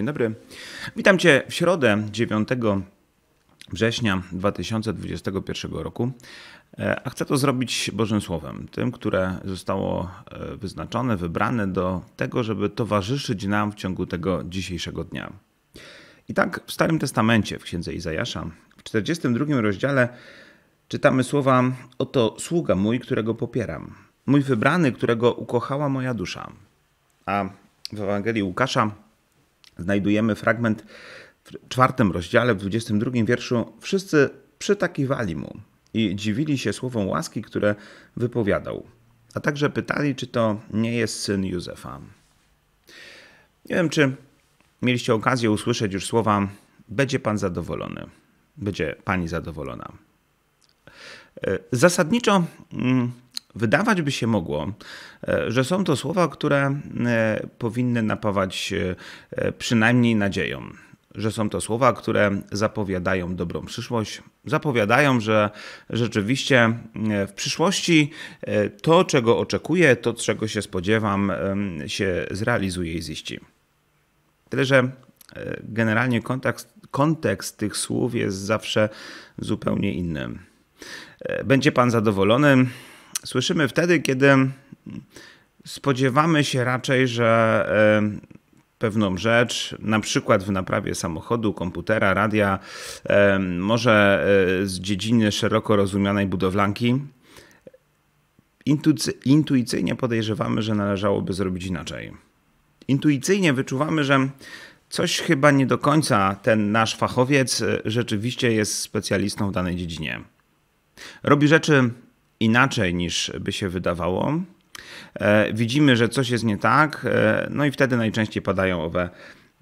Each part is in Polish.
Dzień dobry. Witam Cię w środę 9 września 2021 roku. E, a chcę to zrobić Bożym Słowem, tym, które zostało e, wyznaczone, wybrane do tego, żeby towarzyszyć nam w ciągu tego dzisiejszego dnia. I tak w Starym Testamencie, w Księdze Izajasza, w 42 rozdziale czytamy słowa: Oto sługa mój, którego popieram, mój wybrany, którego ukochała moja dusza. A w Ewangelii Łukasza znajdujemy fragment w czwartym rozdziale, w 22 wierszu. Wszyscy przytakiwali mu i dziwili się słowom łaski, które wypowiadał, a także pytali, czy to nie jest syn Józefa. Nie wiem, czy mieliście okazję usłyszeć już słowa: Będzie pan zadowolony, będzie pani zadowolona. E, zasadniczo mm, Wydawać by się mogło, e, że są to słowa, które e, powinny napawać e, przynajmniej nadzieją. Że są to słowa, które zapowiadają dobrą przyszłość, zapowiadają, że rzeczywiście w przyszłości to, czego oczekuję, to, czego się spodziewam, się zrealizuje i ziści. Tyle, że generalnie kontekst, kontekst tych słów jest zawsze zupełnie inny. Będzie Pan zadowolony, słyszymy wtedy, kiedy spodziewamy się raczej, że e, pewną rzecz, na przykład w naprawie samochodu, komputera, radia, e, może e, z dziedziny szeroko rozumianej budowlanki. Intuicyjnie podejrzewamy, że należałoby zrobić inaczej. Intuicyjnie wyczuwamy, że coś chyba nie do końca ten nasz fachowiec rzeczywiście jest specjalistą w danej dziedzinie. Robi rzeczy inaczej niż by się wydawało. E, widzimy, że coś jest nie tak, e, no i wtedy najczęściej padają owe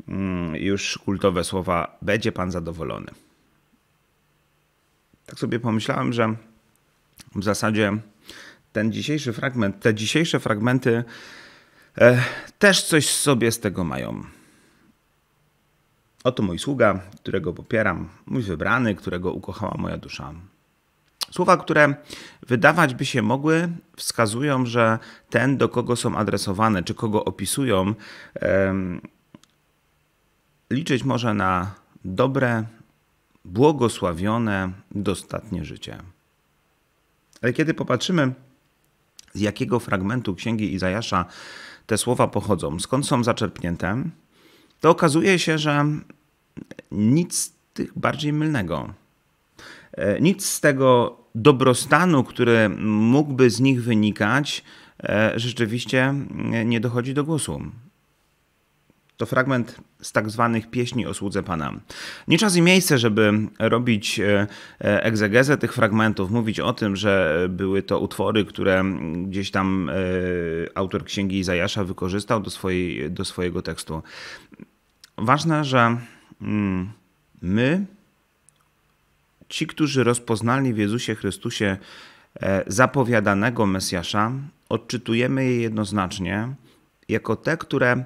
mm, już kultowe słowa: Będzie pan zadowolony. Tak sobie pomyślałem, że w zasadzie ten dzisiejszy fragment, te dzisiejsze fragmenty e, też coś sobie z tego mają. Oto mój sługa, którego popieram, mój wybrany, którego ukochała moja dusza. Słowa, które wydawać by się mogły, wskazują, że ten, do kogo są adresowane, czy kogo opisują, liczyć może na dobre, błogosławione, dostatnie życie. Ale kiedy popatrzymy, z jakiego fragmentu księgi Izajasza te słowa pochodzą, skąd są zaczerpnięte, to okazuje się, że nic tych bardziej mylnego. E, nic z tego dobrostanu, który mógłby z nich wynikać, e, rzeczywiście e, nie dochodzi do głosu. To fragment z tak zwanych pieśni o słudze Pana. Nie czas i miejsce, żeby robić egzegezę tych fragmentów, mówić o tym, że były to utwory, które gdzieś tam autor księgi Izajasza wykorzystał do, swojej, do swojego tekstu. Ważne, że mm, my Ci, którzy rozpoznali w Jezusie Chrystusie e, zapowiadanego Mesjasza, odczytujemy je jednoznacznie jako te, które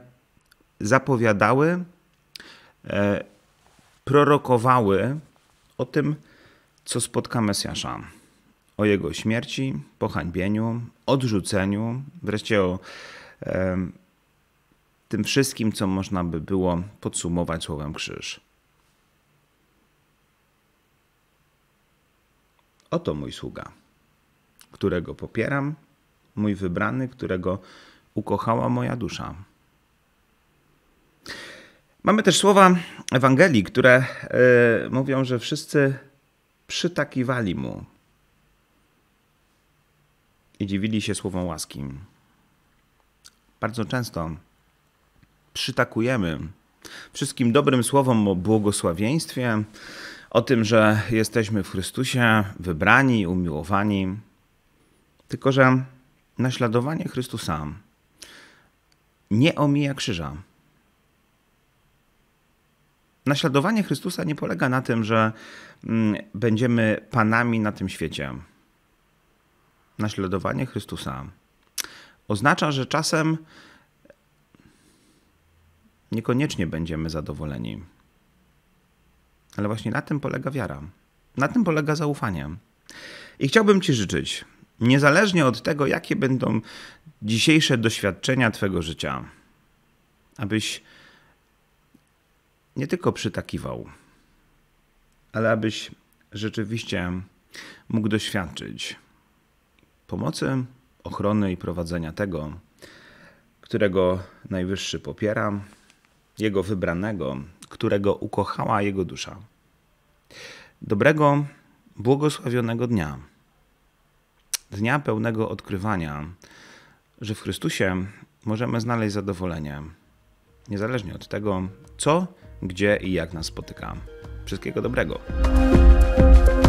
zapowiadały, e, prorokowały o tym, co spotka Mesjasza. O jego śmierci, pohańbieniu, odrzuceniu, wreszcie o e, tym wszystkim, co można by było podsumować słowem krzyż. Oto mój sługa, którego popieram, mój wybrany, którego ukochała moja dusza. Mamy też słowa Ewangelii, które yy, mówią, że wszyscy przytakiwali mu i dziwili się słowom łaski. Bardzo często przytakujemy wszystkim dobrym słowom o błogosławieństwie, o tym, że jesteśmy w Chrystusie wybrani, umiłowani, tylko że naśladowanie Chrystusa nie omija krzyża. Naśladowanie Chrystusa nie polega na tym, że mm, będziemy panami na tym świecie. Naśladowanie Chrystusa oznacza, że czasem niekoniecznie będziemy zadowoleni. Ale właśnie na tym polega wiara. Na tym polega zaufanie. I chciałbym Ci życzyć, niezależnie od tego, jakie będą dzisiejsze doświadczenia Twojego życia, abyś nie tylko przytakiwał, ale abyś rzeczywiście mógł doświadczyć pomocy, ochrony i prowadzenia tego, którego Najwyższy popiera, jego wybranego, którego ukochała jego dusza. Dobrego, błogosławionego dnia. Dnia pełnego odkrywania, że w Chrystusie możemy znaleźć zadowolenie, niezależnie od tego, co, gdzie i jak nas spotyka. Wszystkiego dobrego.